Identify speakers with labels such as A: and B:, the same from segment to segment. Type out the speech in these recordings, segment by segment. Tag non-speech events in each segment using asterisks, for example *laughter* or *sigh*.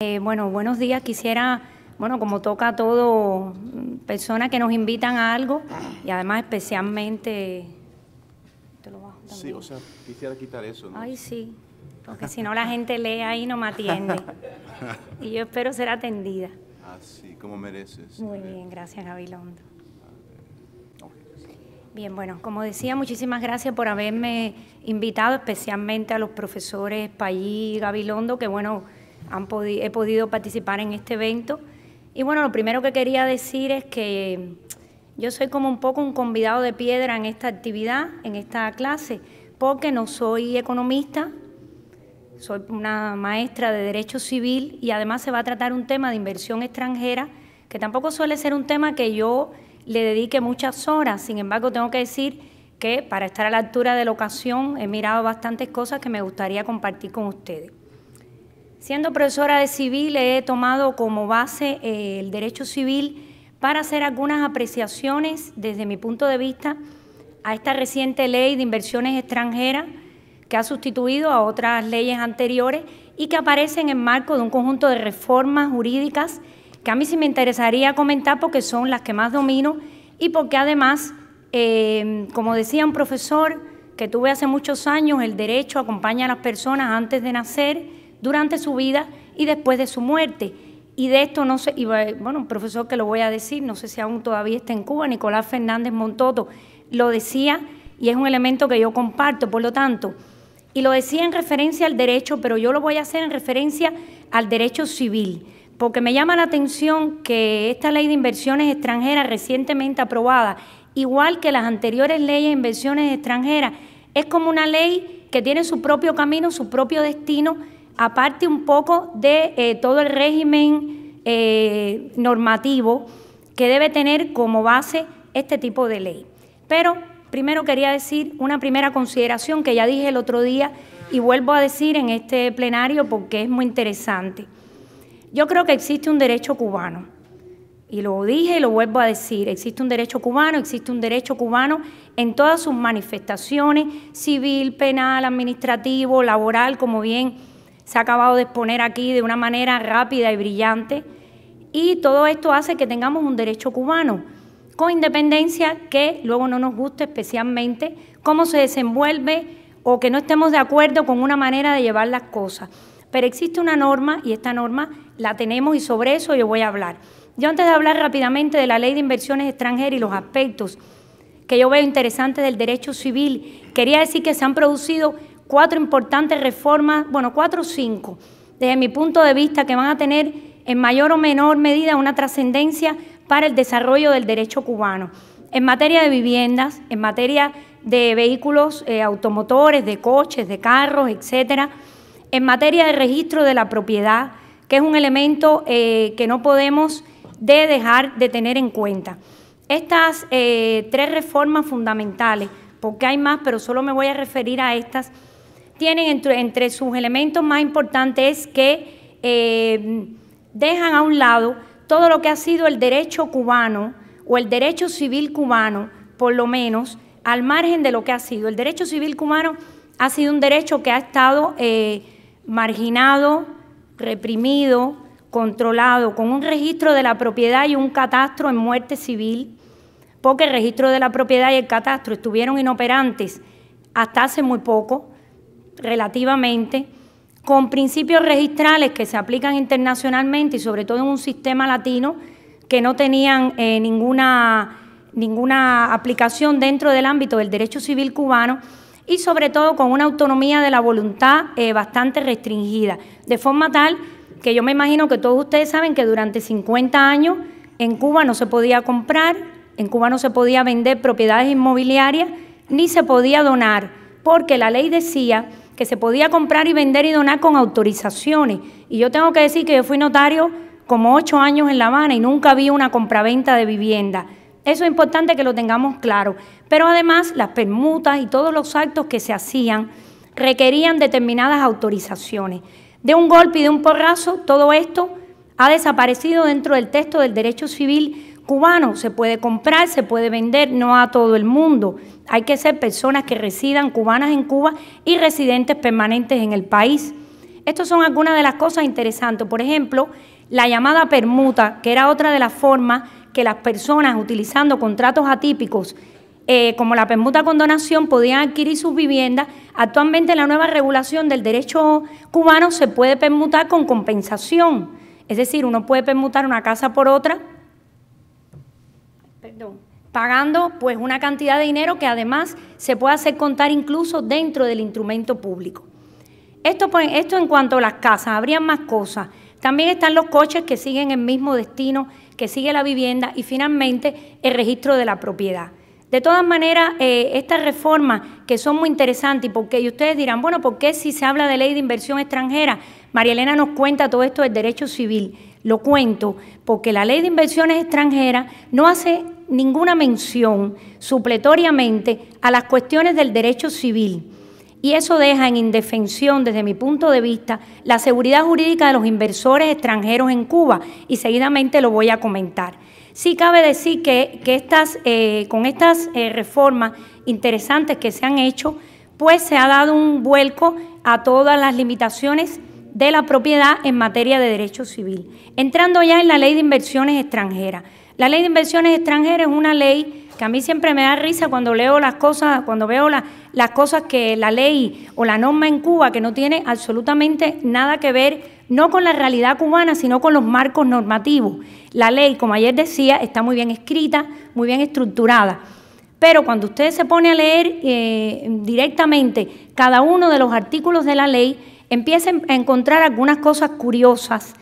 A: Eh, bueno, buenos días. Quisiera, bueno, como toca a todo, personas que nos invitan a algo y además especialmente... ¿te lo sí, o sea, quisiera quitar eso. ¿no? Ay, sí, porque si no la gente lee ahí no me atiende. *laughs* Y yo espero ser atendida. Así, ah, como mereces. Muy bien, gracias Gabilondo. Ah, bien, bueno, como decía, muchísimas gracias por haberme invitado, especialmente a los profesores Payí y Gabilondo, que bueno han he podido participar en este evento. Y bueno, lo primero que quería decir es que em, yo soy como un poco un convidado de piedra en esta actividad, en esta clase, porque no soy economista, soy una maestra de Derecho Civil y además se va a tratar un tema de inversión extranjera, que tampoco suele ser un tema que yo le dedique muchas horas. Sin embargo, tengo que decir que para estar a la altura de la ocasión he mirado bastantes cosas que me gustaría compartir con ustedes. Siendo profesora de civil he tomado como base eh, el derecho civil para hacer algunas apreciaciones desde mi punto de vista a esta reciente ley de inversiones extranjeras que ha sustituido a otras leyes anteriores y que aparece en marco de un conjunto de reformas jurídicas que a mí sí me interesaría comentar porque son las que más domino y porque además, eh, como decía un profesor que tuve hace muchos años, el derecho acompaña a las personas antes de nacer durante su vida y después de su muerte. Y de esto no sé, y bueno, un profesor que lo voy a decir, no sé si aún todavía está en Cuba, Nicolás Fernández Montoto, lo decía y es un elemento que yo comparto, por lo tanto, y lo decía en referencia al derecho, pero yo lo voy a hacer en referencia al derecho civil, porque me llama la atención que esta ley de inversiones extranjeras recientemente aprobada, igual que las anteriores leyes de inversiones extranjeras, es como una ley que tiene su propio camino, su propio destino, aparte un poco de eh, todo el régimen eh, normativo que debe tener como base este tipo de ley. Pero primero quería decir una primera consideración que ya dije el otro día y vuelvo a decir en este plenario porque es muy interesante. Yo creo que existe un derecho cubano, y lo dije y lo vuelvo a decir, existe un derecho cubano, existe un derecho cubano en todas sus manifestaciones, civil, penal, administrativo, laboral, como bien se ha acabado de exponer aquí de una manera rápida y brillante. Y todo esto hace que tengamos un derecho cubano, con independencia que luego no nos guste especialmente cómo se desenvuelve o que no estemos de acuerdo con una manera de llevar las cosas. Pero existe una norma y esta norma la tenemos y sobre eso yo voy a hablar. Yo antes de hablar rápidamente de la ley de inversiones extranjeras y los aspectos que yo veo interesantes del derecho civil, quería decir que se han producido cuatro importantes reformas, bueno, cuatro o cinco, desde mi punto de vista, que van a tener en mayor o menor medida una trascendencia para el desarrollo del derecho cubano. En materia de viviendas, en materia de vehículos eh, automotores, de coches, de carros, etcétera, en materia de registro de la propiedad, que es un elemento eh, que no podemos de dejar de tener en cuenta. Estas eh, tres reformas fundamentales, porque hay más, pero solo me voy a referir a estas, tienen entre, sus elementos más importantes es que eh, dejan a un lado todo lo que ha sido el derecho cubano o el derecho civil cubano, por lo menos, al margen de lo que ha sido. El derecho civil cubano ha sido un derecho que ha estado eh, marginado, reprimido, controlado, con un registro de la propiedad y un catastro en muerte civil, porque el registro de la propiedad y el catastro estuvieron inoperantes hasta hace muy poco, relativamente con principios registrales que se aplican internacionalmente y sobre todo en un sistema latino que no tenían eh, ninguna, ninguna aplicación dentro del ámbito del derecho civil cubano y sobre todo con una autonomía de la voluntad eh, bastante restringida, de forma tal que yo me imagino que todos ustedes saben que durante 50 años en Cuba no se podía comprar, en Cuba no se podía vender propiedades inmobiliarias, ni se podía donar, porque la ley decía que se podía comprar y vender y donar con autorizaciones. Y yo tengo que decir que yo fui notario como ocho años en La Habana y nunca vi una compraventa de vivienda. Eso es importante que lo tengamos claro. Pero además las permutas y todos los actos que se hacían requerían determinadas autorizaciones. De un golpe y de un porrazo, todo esto ha desaparecido dentro del texto del derecho civil cubano. Se puede comprar, se puede vender, no a todo el mundo. Hay que ser personas que residan cubanas en Cuba y residentes permanentes en el país. Estas son algunas de las cosas interesantes. Por ejemplo, la llamada permuta, que era otra de las formas que las personas utilizando contratos atípicos eh, como la permuta con donación, podían adquirir sus viviendas. Actualmente la nueva regulación del derecho cubano se puede permutar con compensación. Es decir, uno puede permutar una casa por otra perdón, pagando pues una cantidad de dinero que además se puede hacer contar incluso dentro del instrumento público. Esto, pues, esto en cuanto a las casas, habría más cosas. También están los coches que siguen el mismo destino, que sigue la vivienda y finalmente el registro de la propiedad. De todas maneras, eh, estas reformas que son muy interesantes, porque y ustedes dirán, bueno, ¿por qué si se habla de ley de inversión extranjera? María Elena nos cuenta todo esto del derecho civil. Lo cuento, porque la ley de inversiones extranjeras no hace ninguna mención supletoriamente a las cuestiones del derecho civil. Y eso deja en indefensión, desde mi punto de vista, la seguridad jurídica de los inversores extranjeros en Cuba. Y seguidamente lo voy a comentar. Sí cabe decir que, eh, con estas eh, reformas interesantes que se han hecho, pues se ha dado un vuelco a todas las limitaciones de la propiedad en materia de derecho civil. Entrando ya en la ley de inversiones extranjeras. La ley de inversiones extranjeras es una ley que a mí siempre me da risa cuando leo las cosas, cuando veo las cosas que la ley o la norma en Cuba, que no tiene absolutamente nada que ver, no con la realidad cubana, sino con los marcos normativos. La ley, como ayer decía, está muy bien escrita, muy bien estructurada. Pero cuando usted se pone a leer eh, directamente cada uno de los artículos de la ley, empieza a encontrar algunas cosas curiosas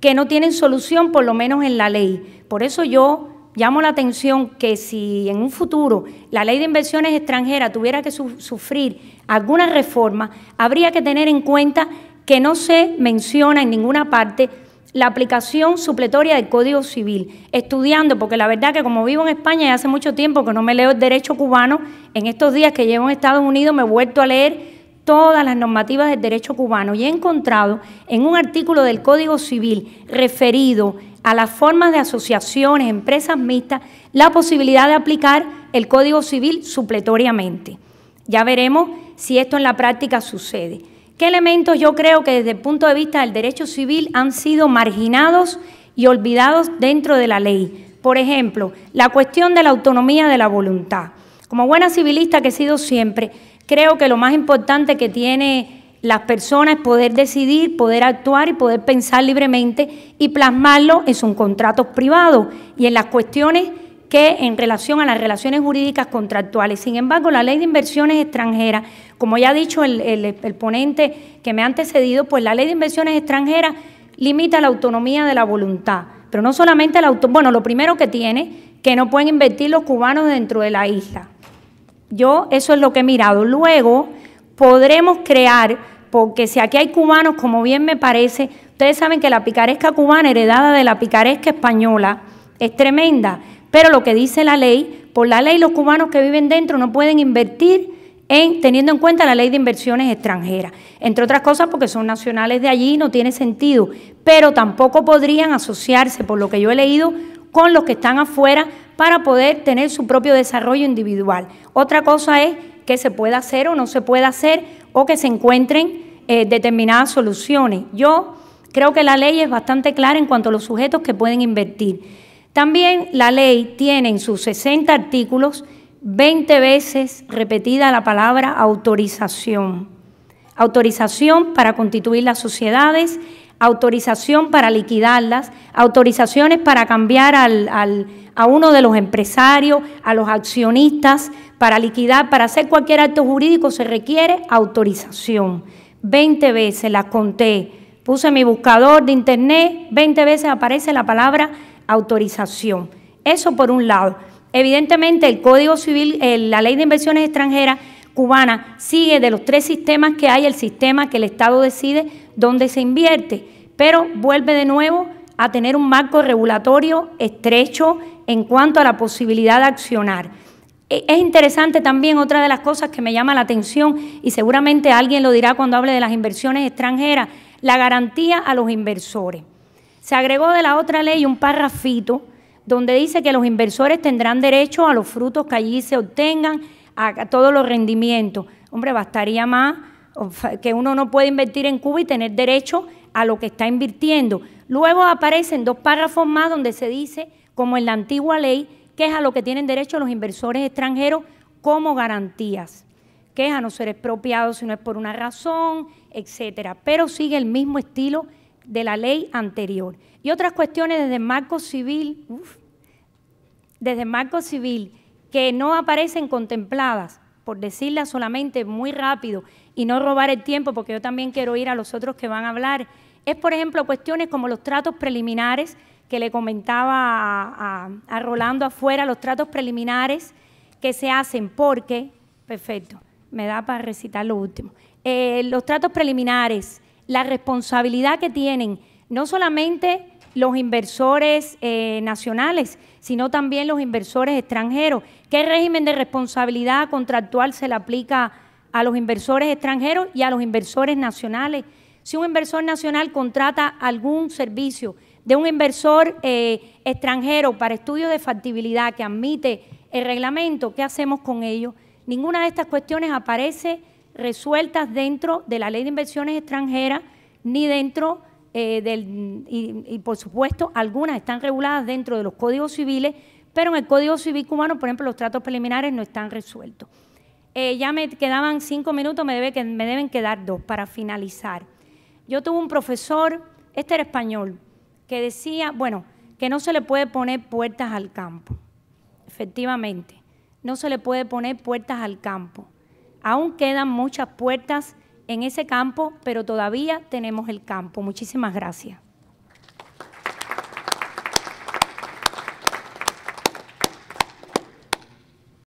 A: que no tienen solución, por lo menos en la ley. Por eso yo llamo la atención que si en un futuro la ley de inversiones extranjeras tuviera que sufrir alguna reforma, habría que tener en cuenta que no se menciona en ninguna parte la aplicación supletoria del Código Civil, estudiando, porque la verdad que como vivo en España y hace mucho tiempo que no me leo el derecho cubano, en estos días que llevo en Estados Unidos me he vuelto a leer todas las normativas del derecho cubano y he encontrado en un artículo del Código Civil referido a las formas de asociaciones, empresas mixtas, la posibilidad de aplicar el Código Civil supletoriamente. Ya veremos si esto en la práctica sucede. ¿Qué elementos yo creo que desde el punto de vista del derecho civil han sido marginados y olvidados dentro de la ley? Por ejemplo, la cuestión de la autonomía de la voluntad. Como buena civilista que he sido siempre, creo que lo más importante que tiene las personas poder decidir, poder actuar y poder pensar libremente y plasmarlo en sus contratos privados y en las cuestiones que en relación a las relaciones jurídicas contractuales. Sin embargo, la ley de inversiones extranjeras, como ya ha dicho el, el ponente que me ha antecedido, pues la ley de inversiones extranjeras limita la autonomía de la voluntad. Pero no solamente la autonomía, bueno, lo primero que tiene, que no pueden invertir los cubanos dentro de la isla. Yo eso es lo que he mirado. Luego, podremos crear, porque si aquí hay cubanos, como bien me parece, ustedes saben que la picaresca cubana heredada de la picaresca española es tremenda, pero lo que dice la ley, por la ley los cubanos que viven dentro no pueden invertir en, teniendo en cuenta la ley de inversiones extranjeras, entre otras cosas porque son nacionales de allí, no tiene sentido, pero tampoco podrían asociarse, por lo que yo he leído, con los que están afuera para poder tener su propio desarrollo individual. Otra cosa es que se pueda hacer o no se pueda hacer o que se encuentren eh, determinadas soluciones. Yo creo que la ley es bastante clara en cuanto a los sujetos que pueden invertir. También la ley tiene en sus 60 artículos 20 veces repetida la palabra autorización. Autorización para constituir las sociedades, autorización para liquidarlas, autorizaciones para cambiar a uno de los empresarios, a los accionistas, para liquidar, para hacer cualquier acto jurídico se requiere autorización. Veinte veces las conté, puse mi buscador de internet, veinte veces aparece la palabra autorización. Eso por un lado. Evidentemente el Código Civil, la Ley de Inversiones Extranjeras cubana sigue de los tres sistemas que hay, el sistema que el Estado decide dónde se invierte, pero vuelve de nuevo a tener un marco regulatorio estrecho en cuanto a la posibilidad de accionar. E-, es interesante también otra de las cosas que me llama la atención y seguramente alguien lo dirá cuando hable de las inversiones extranjeras, la garantía a los inversores. Se agregó de la otra ley un parrafito donde dice que los inversores tendrán derecho a los frutos que allí se obtengan, a todos los rendimientos. Hombre, bastaría más que uno no puede invertir en Cuba y tener derecho a lo que está invirtiendo. Luego aparecen dos párrafos más donde se dice, como en la antigua ley, que es a lo que tienen derecho los inversores extranjeros como garantías, que es a no ser expropiados si no es por una razón, etcétera. Pero sigue el mismo estilo de la ley anterior. Y otras cuestiones desde el marco civil, desde marco civil, que no aparecen contempladas, por decirla solamente muy rápido y no robar el tiempo, porque yo también quiero ir a los otros que van a hablar, es por ejemplo cuestiones como los tratos preliminares que le comentaba a, Rolando afuera, los tratos preliminares que se hacen porque, perfecto, me da para recitar lo último, eh, los tratos preliminares, la responsabilidad que tienen no solamente los inversores eh, nacionales, sino también los inversores extranjeros. ¿Qué régimen de responsabilidad contractual se le aplica a los inversores extranjeros y a los inversores nacionales? Si un inversor nacional contrata algún servicio de un inversor eh, extranjero para estudio de factibilidad que admite el reglamento, ¿qué hacemos con ello? Ninguna de estas cuestiones aparece resueltas dentro de la ley de inversiones extranjeras ni dentro eh, del, y, por supuesto algunas están reguladas dentro de los códigos civiles, pero en el Código Civil cubano, por ejemplo, los tratos preliminares no están resueltos. Eh, ya me quedaban cinco minutos, me, me deben quedar dos para finalizar. Yo tuve un profesor, este era español, que decía, bueno, que no se le puede poner puertas al campo. Efectivamente, no se le puede poner puertas al campo. Aún quedan muchas puertas en ese campo, pero todavía tenemos el campo. Muchísimas gracias.